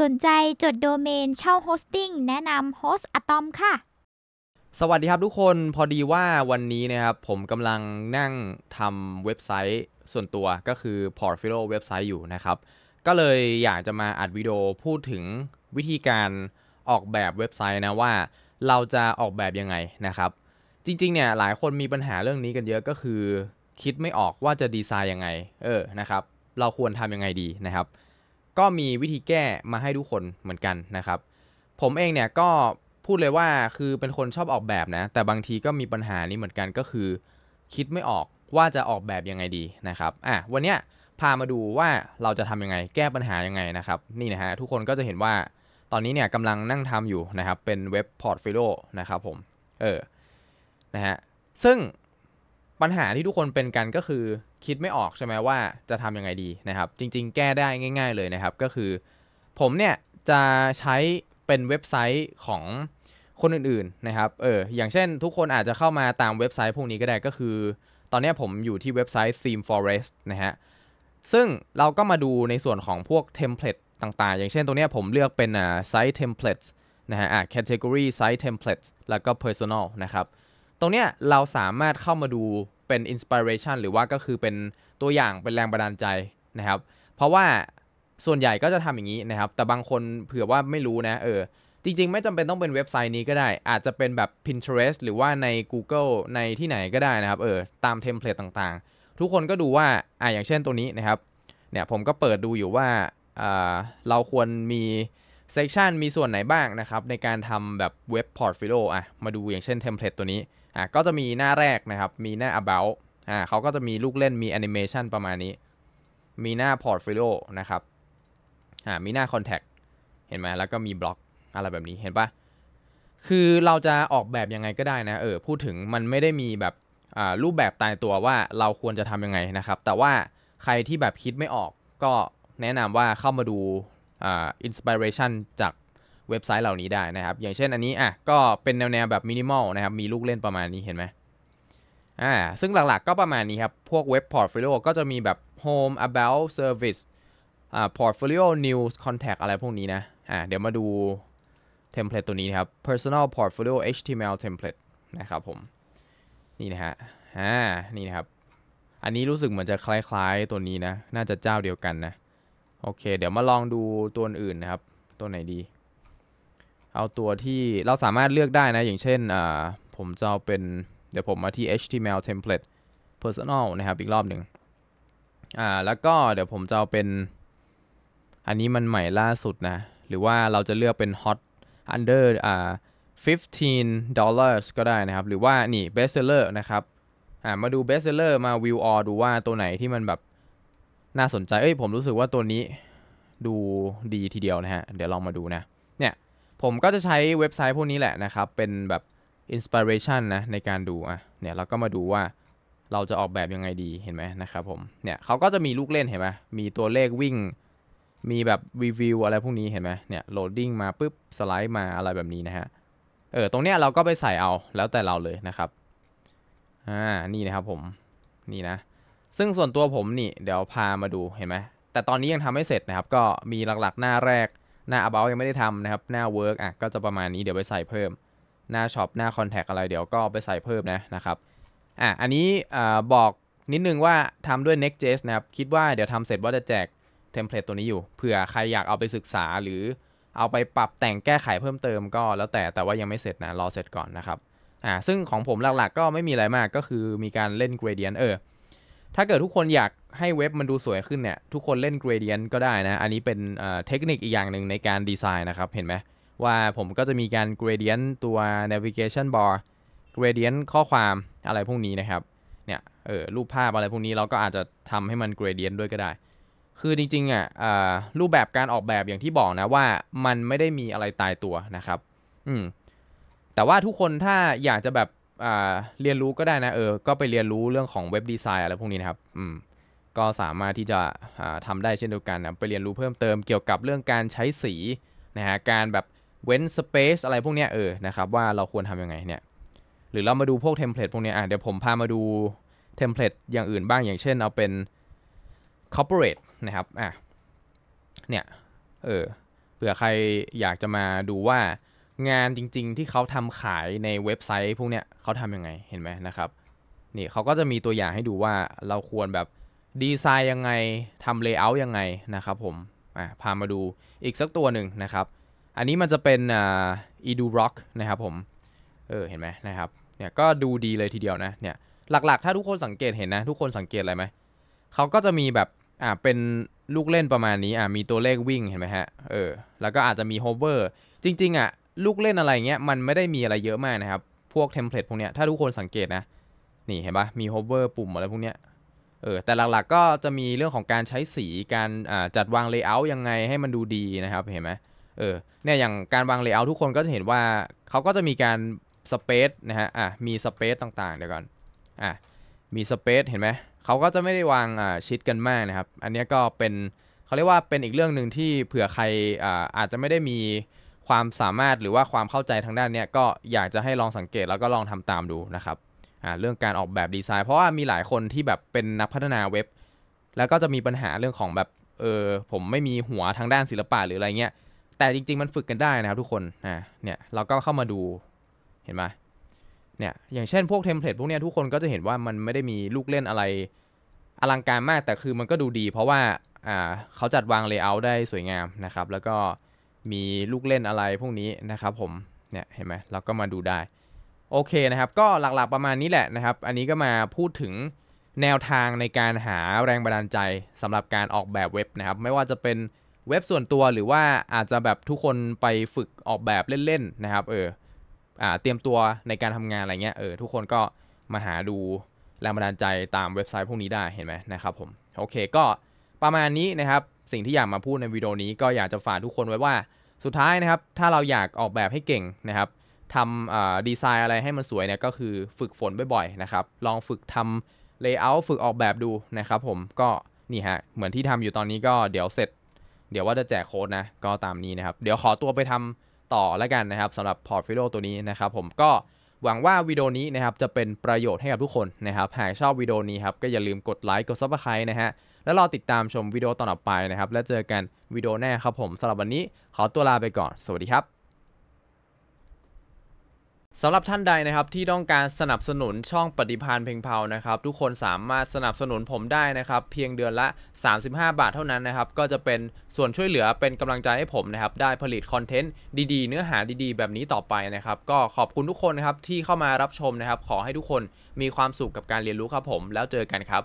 สนใจจดโดเมนเช่าโฮสติ้งแนะนำโฮสอะตอมค่ะ สวัสดีครับทุกคนพอดีว่าวันนี้นะครับผมกำลังนั่งทำเว็บไซต์ส่วนตัวก็คือ Portfolio เว็บไซต์อยู่นะครับ ก็เลยอยากจะมาอัดวิดีโอพูดถึงวิธีการออกแบบเว็บไซต์นะว่าเราจะออกแบบยังไงนะครับ จริงๆเนี่ยหลายคนมีปัญหาเรื่องนี้กันเยอะก็คือ คิดไม่ออกว่าจะดีไซน์ยังไง เออนะครับ เราควรทำยังไงดีนะครับก็มีวิธีแก้มาให้ทุกคนเหมือนกันนะครับ ผมเองเนี่ยก็พูดเลยว่าคือเป็นคนชอบออกแบบนะแต่บางทีก็มีปัญหานี้เหมือนกันก็คือ คิดไม่ออกว่าจะออกแบบยังไงดีนะครับอ่ะวันเนี้ยพามาดูว่าเราจะทำยังไง แก้ปัญหายังไงนะครับนี่นะฮะทุกคนก็จะเห็นว่าตอนนี้เนี่ยกำลังนั่งทำอยู่นะครับเป็นเว็บพอร์ตฟิโลนะครับผมเออนะฮะซึ่งปัญหาที่ทุกคนเป็นกันก็คือคิดไม่ออกใช่ไหมว่าจะทำยังไงดีนะครับ จริงๆแก้ได้ง่ายๆเลยนะครับ ก็คือผมเนี่ยจะใช้เป็นเว็บไซต์ของคนอื่นๆนะครับเอออย่างเช่นทุกคนอาจจะเข้ามาตามเว็บไซต์พวกนี้ก็ได้ก็คือ ตอนนี้ผมอยู่ที่เว็บไซต์ Theme Forest นะฮะซึ่งเราก็มาดูในส่วนของพวกเทมเพลตต่างๆ อย่างเช่นตรงนี้ผมเลือกเป็นอ่าไซต์เทมเพลตนะฮะอ่า category site t e m p l a t e แล้วก็ personal นะครับตรงเนี้ยเราสามารถเข้ามาดูเป็นอินสปิเรชันหรือว่าก็คือเป็นตัวอย่างเป็นแรงบันดาลใจนะครับ เพราะว่าส่วนใหญ่ก็จะทำอย่างนี้นะครับ แต่บางคนเผื่อว่าไม่รู้นะเออจริงๆไม่จำเป็นต้องเป็นเว็บไซต์นี้ก็ได้ อาจจะเป็นแบบ Pinterest หรือว่าใน Google ในที่ไหนก็ได้นะครับเออตามเทมเพลตต่างๆ ทุกคนก็ดูว่าอ่าอย่างเช่นตัวนี้นะครับ เนี่ยผมก็เปิดดูอยู่ว่าเราควรมีเซกชันมีส่วนไหนบ้างนะครับในการทำแบบเว็บพอร์ตฟิโลอ่ะมาดูอย่างเช่นเทมเพลตตัวนี้่าก็จะมีหน้าแรกนะครับ มีหน้า about อ่าเขาก็จะมีลูกเล่น มีแอนิเมชันประมาณนี้ มีหน้า portfolio นะครับ อ่า มีหน้า contact เห็นไหม แล้วก็มีบล็อกอะไรแบบนี้ เห็นปะคือเราจะออกแบบยังไงก็ได้นะ เออ พูดถึงมันไม่ได้มีแบบ อ่า รูปแบบตายตัวว่าเราควรจะทำยังไงนะครับ แต่ว่าใครที่แบบคิดไม่ออก ก็แนะนำว่าเข้ามาดู อ่าอินสปิเรชันจากเว็บไซต์เหล่านี้ได้นะครับ อย่างเช่นอันนี้อ่ะ ก็เป็นแนวแนวแบบมินิมอลนะครับ มีลูกเล่นประมาณนี้เห็นไหมอ่า ซึ่งหลักๆก็ประมาณนี้ครับ พวกเว็บพอร์ตโฟลิโอ ก็จะมีแบบ home about service อ่า portfolio news contact อะไรพวกนี้นะ อ่า เดี๋ยวมาดูเทมเพลตตัวนี้นะครับ personal portfolio html template นะครับผม นี่นะฮะ อ่า นี่นะครับ อันนี้รู้สึกเหมือนจะคล้าย ๆ ตัวนี้นะ น่าจะเจ้าเดียวกันนะ โอเค เดี๋ยวมาลองดูตัวอื่นนะครับ ตัวไหนดีเอาตัวที่เราสามารถเลือกได้นะ อย่างเช่นผมจะเอาเป็นเดี๋ยวผมมาที่ html template personal นะครับ อีกรอบหนึ่งอ่าแล้วก็เดี๋ยวผมจะเอาเป็นอันนี้มันใหม่ล่าสุดนะ หรือว่าเราจะเลือกเป็น hot under อ่า15 dollars ก็ได้นะครับ หรือว่านี่ best seller นะครับอ่ามาดู best seller มา view all ดูว่าตัวไหนที่มันแบบน่าสนใจ เอ้ยผมรู้สึกว่าตัวนี้ดูดีทีเดียวนะฮะเดี๋ยวลองมาดูนะเนี่ยผมก็จะใช้เว็บไซต์พวกนี้แหละนะครับ เป็นแบบอินสปิเรชันนะในการดูอ่ะเนี่ยเราก็มาดูว่าเราจะออกแบบยังไงดีเห็นไหมนะครับผมเนี่ยเขาก็จะมีลูกเล่น เห็นไหมมีตัวเลขวิ่ง มีแบบรีวิวอะไรพวกนี้ เห็นไหมเนี่ยโหลดดิ้งมาปุ๊บ สไลด์มาอะไรแบบนี้นะฮะเออ ตรงเนี้ยเราก็ไปใส่เอาแล้วแต่เราเลยนะครับอ่านี่นะครับผมนี่นะซึ่งส่วนตัวผมนี่ เดี๋ยวพามาดูเห็นไหมแต่ตอนนี้ยังทำไม่เสร็จนะครับ ก็มีหลักๆหน้าแรกหน้า about ยังไม่ได้ทำนะครับ หน้า work อ่ะ ก็จะประมาณนี้ เดี๋ยวไปใส่เพิ่ม หน้า shop หน้า contact อะไร เดี๋ยวก็ไปใส่เพิ่มนะ นะครับ อ่ะ อันนี้อ่าบอกนิดนึงว่าทำด้วย Next.js นะครับ คิดว่า เดี๋ยวทำเสร็จ ว่าจะแจกเทมเพลตตัวนี้อยู่ เผื่อใครอยากเอาไปศึกษา หรือเอาไปปรับแต่งแก้ไขเพิ่มเติมก็แล้วแต่ แต่ว่ายังไม่เสร็จนะ รอเสร็จก่อน นะครับ อ่า ซึ่งของผมหลักๆ ก็ไม่มีอะไรมาก ก็คือ มีการเล่น gradient เออถ้าเกิดทุกคนอยากให้เว็บมันดูสวยขึ้นเนี่ย ทุกคนเล่น gradient ก็ได้นะ อันนี้เป็นเทคนิคอีกอย่างหนึ่งในการดีไซน์นะครับ เห็นไหม ว่าผมก็จะมีการ gradient ตัว navigation bar gradient ข้อความอะไรพวกนี้นะครับ เนี่ยเออรูปภาพอะไรพวกนี้เราก็อาจจะทำให้มัน gradient ด้วยก็ได้ คือจริงๆอ่ะรูปแบบการออกแบบอย่างที่บอกนะว่ามันไม่ได้มีอะไรตายตัวนะครับอืมแต่ว่าทุกคนถ้าอยากจะแบบเรียนรู้ก็ได้นะเออ ก็ไปเรียนรู้เรื่องของเว็บดีไซน์อะไรพวกนี้นะครับ อืม ก็สามารถที่จะทำได้เช่นเดียวกันนะไปเรียนรู้เพิ่มเติมเกี่ยวกับเรื่องการใช้สีนะฮะ การแบบเว้นสเปซอะไรพวกนี้เออ นะครับว่าเราควรทํำยังไงเนี่ยหรือเรามาดูพวกเทมเพลตพวกนี้อ่ะ เดี๋ยวผมพามาดูเทมเพลตอย่างอื่นบ้าง อย่างเช่น เอาเป็น corporate นะครับ อ่ะ เนี่ย เออ เผื่อใครอยากจะมาดูว่างานจริงๆที่เขาทำขายในเว็บไซต์พวกเนี้ยเขาทํำยังไงเห็นไหมนะครับ นี่เขาก็จะมีตัวอย่างให้ดูว่าเราควรแบบดีไซน์ยังไงทำเลเยอร์ยังไงนะครับผมอ่ะพามาดูอีกสักตัวหนึ่งนะครับ อันนี้มันจะเป็นอ่า edu ร o c k นะครับผม เออ เห็นไหมนะครับเนี่ยก็ดูดีเลยทีเดียวนะเนี่ยหลัก ๆถ้าทุกคนสังเกตเห็นนะ ทุกคนสังเกตอะไรไหมเขาก็จะมีแบบอ่าเป็นลูกเล่นประมาณนี้อ่ามีตัวเลขวิ่งเห็นไหมฮะเออแล้วก็อาจจะมีฮเวอร์จริง ๆอ่ะลูกเล่นอะไรเงี้ยมันไม่ได้มีอะไรเยอะมากนะครับพวกเทมเพลตพวกเนี้ยถ้าทุกคนสังเกตนะ นี่เห็นปะมีโฮเวอร์ปุ่มอะไรพวกเนี้ยเออแต่หลัก ๆ ก็จะมีเรื่องของการใช้สีการจัดวางเลเยอร์ยังไงให้มันดูดีนะครับ เห็นไหมเออเนี่ยอย่างการวางเลเยอร์ทุกคนก็จะเห็นว่าเขาก็จะมีการสเปซนะฮะอ่ะมีสเปซต่าง ๆ เดี๋ยวก่อนอ่ะมีสเปซเห็นไหมเขาก็จะไม่ได้วางชิดกันมากนะครับ อันนี้ก็เป็นเขาเรียกว่าเป็นอีกเรื่องหนึ่งที่เผื่อใครออาจจะไม่ได้มีความสามารถหรือว่าความเข้าใจทางด้านเนี้ยก็อยากจะให้ลองสังเกตแล้วก็ลองทำตามดูนะครับ อ่าเรื่องการออกแบบดีไซน์ เพราะว่ามีหลายคนที่แบบเป็นนักพัฒนาเว็บ แล้วก็จะมีปัญหาเรื่องของแบบเออผมไม่มีหัวทางด้านศิลปะหรืออะไรเงี้ย แต่จริง ๆ มันฝึกกันได้นะครับทุกคนนะเนี่ยเราก็เข้ามาดูเห็นไหมเนี่ยอย่างเช่นพวกเทมเพลตพวกเนี้ยทุกคนก็จะเห็นว่ามันไม่ได้มีลูกเล่นอะไร อลังการมากแต่คือมันก็ดูดี เพราะว่าอ่าเขาจัดวางเลเยอร์ได้สวยงามนะครับ แล้วก็มีลูกเล่นอะไรพวกนี้นะครับ ผมเนี่ยเห็นไหมเราก็มาดูได้โอเคนะครับ ก็หลัก ๆประมาณนี้แหละนะครับ อันนี้ก็มาพูดถึงแนวทางในการหาแรงบันดาลใจสำหรับการออกแบบเว็บนะครับ ไม่ว่าจะเป็นเว็บส่วนตัวหรือว่าอาจจะแบบทุกคนไปฝึกออกแบบเล่นๆนะครับเอออ่าเตรียมตัวในการทำงานอะไรเงี้ยเออทุกคนก็มาหาดูแรงบันดาลใจตามเว็บไซต์พวกนี้ได้เห็นไหมนะครับผมโอเคก็ประมาณนี้นะครับสิ่งที่อยากมาพูดในวิดีโอนี้ก็อยากจะฝากทุกคนไว้ว่าสุดท้ายนะครับ ถ้าเราอยากออกแบบให้เก่งนะครับทำดีไซน์อะไรให้มันสวยเนี่ยก็คือฝึกฝนบ่อยๆนะครับ ลองฝึกทำเลเยอร์ฝึกออกแบบดูนะครับ ผม ก็นี่ฮะเหมือนที่ทำอยู่ตอนนี้ก็เดี๋ยวเสร็จ เดี๋ยวว่าจะแจกโค้ดนะก็ตามนี้นะครับ เดี๋ยวขอตัวไปทำต่อแล้วกันนะครับสำหรับพอร์ตฟิโลตัวนี้นะครับ ผมก็หวังว่าวิดีโอนี้นะครับจะเป็นประโยชน์ให้กับทุกคนนะครับหากชอบวิดีโอนี้ครับ ก็อย่าลืมกดไลค์กดซับสไครต์นะฮะแล้วรอติดตามชมวิดีโอตอนต่อไปนะครับ และเจอกันวิดีโอหน้าครับผมสำหรับวันนี้ขอตัวลาไปก่อน สวัสดีครับสำหรับท่านใดนะครับ ที่ต้องการสนับสนุนช่องปฏิพานเพลงเพานะครับ ทุกคนสามารถสนับสนุนผมได้นะครับ เพียงเดือนละ 35 บาทเท่านั้นนะครับ ก็จะเป็นส่วนช่วยเหลือเป็นกำลังใจให้ผมนะครับ ได้ผลิต คอนเทนต์ดีๆ เนื้อหาดีๆ แบบนี้ต่อไปนะครับ ก็ขอบคุณทุกคนนะครับที่เข้ามารับชมนะครับ ขอให้ทุกคนมีความสุขกับการเรียนรู้ครับผม แล้วเจอกันครับ